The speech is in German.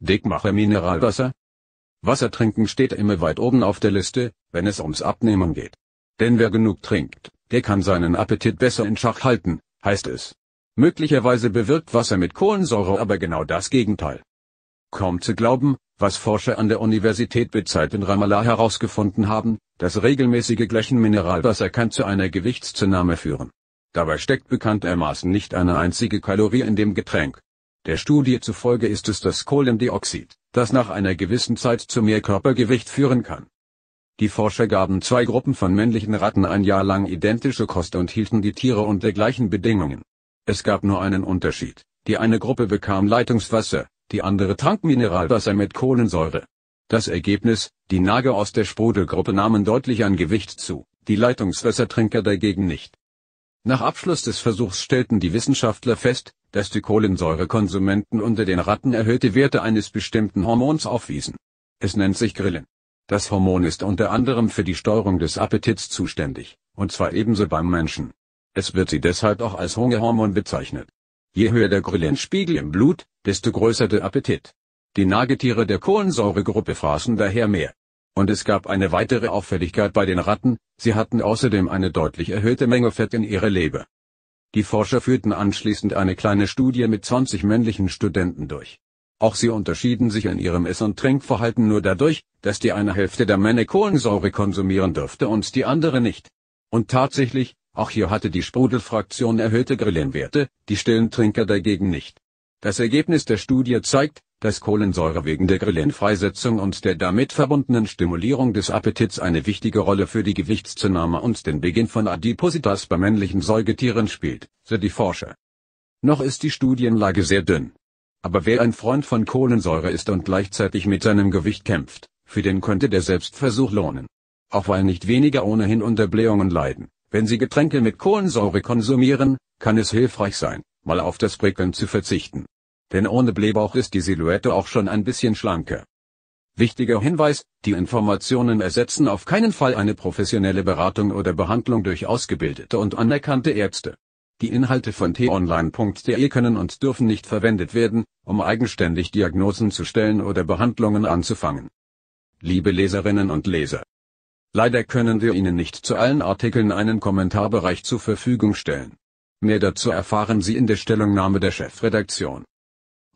Dickmacher Mineralwasser? Wasser trinken steht immer weit oben auf der Liste, wenn es ums Abnehmen geht. Denn wer genug trinkt, der kann seinen Appetit besser in Schach halten, heißt es. Möglicherweise bewirkt Wasser mit Kohlensäure aber genau das Gegenteil. Kaum zu glauben, was Forscher an der Universität Bezeit in Ramallah herausgefunden haben, das regelmäßige Gleichen Mineralwasser kann zu einer Gewichtszunahme führen. Dabei steckt bekanntermaßen nicht eine einzige Kalorie in dem Getränk. Der Studie zufolge ist es das Kohlendioxid, das nach einer gewissen Zeit zu mehr Körpergewicht führen kann. Die Forscher gaben zwei Gruppen von männlichen Ratten ein Jahr lang identische Kost und hielten die Tiere unter gleichen Bedingungen. Es gab nur einen Unterschied, die eine Gruppe bekam Leitungswasser, die andere trank Mineralwasser mit Kohlensäure. Das Ergebnis, die Nager aus der Sprudelgruppe nahmen deutlich an Gewicht zu, die Leitungswassertrinker dagegen nicht. Nach Abschluss des Versuchs stellten die Wissenschaftler fest, dass die Kohlensäurekonsumenten unter den Ratten erhöhte Werte eines bestimmten Hormons aufwiesen. Es nennt sich Grillen. Das Hormon ist unter anderem für die Steuerung des Appetits zuständig, und zwar ebenso beim Menschen. Es wird sie deshalb auch als Hungerhormon bezeichnet. Je höher der Grillenspiegel im Blut, desto größer der Appetit. Die Nagetiere der Kohlensäuregruppe fraßen daher mehr. Und es gab eine weitere Auffälligkeit bei den Ratten, sie hatten außerdem eine deutlich erhöhte Menge Fett in ihrer Leber. Die Forscher führten anschließend eine kleine Studie mit 20 männlichen Studenten durch. Auch sie unterschieden sich in ihrem Ess- und Trinkverhalten nur dadurch, dass die eine Hälfte der Männer Kohlensäure konsumieren dürfte und die andere nicht. Und tatsächlich, auch hier hatte die Sprudelfraktion erhöhte Grillenwerte, die stillen Trinker dagegen nicht. Das Ergebnis der Studie zeigt, dass Kohlensäure wegen der Grillenfreisetzung und der damit verbundenen Stimulierung des Appetits eine wichtige Rolle für die Gewichtszunahme und den Beginn von Adipositas bei männlichen Säugetieren spielt, so die Forscher. Noch ist die Studienlage sehr dünn. Aber wer ein Freund von Kohlensäure ist und gleichzeitig mit seinem Gewicht kämpft, für den könnte der Selbstversuch lohnen. Auch weil nicht weniger ohnehin unter Blähungen leiden. Wenn Sie Getränke mit Kohlensäure konsumieren, kann es hilfreich sein, mal auf das Prickeln zu verzichten denn ohne Blähbauch ist die Silhouette auch schon ein bisschen schlanker. Wichtiger Hinweis, die Informationen ersetzen auf keinen Fall eine professionelle Beratung oder Behandlung durch ausgebildete und anerkannte Ärzte. Die Inhalte von t-online.de können und dürfen nicht verwendet werden, um eigenständig Diagnosen zu stellen oder Behandlungen anzufangen. Liebe Leserinnen und Leser. Leider können wir Ihnen nicht zu allen Artikeln einen Kommentarbereich zur Verfügung stellen. Mehr dazu erfahren Sie in der Stellungnahme der Chefredaktion.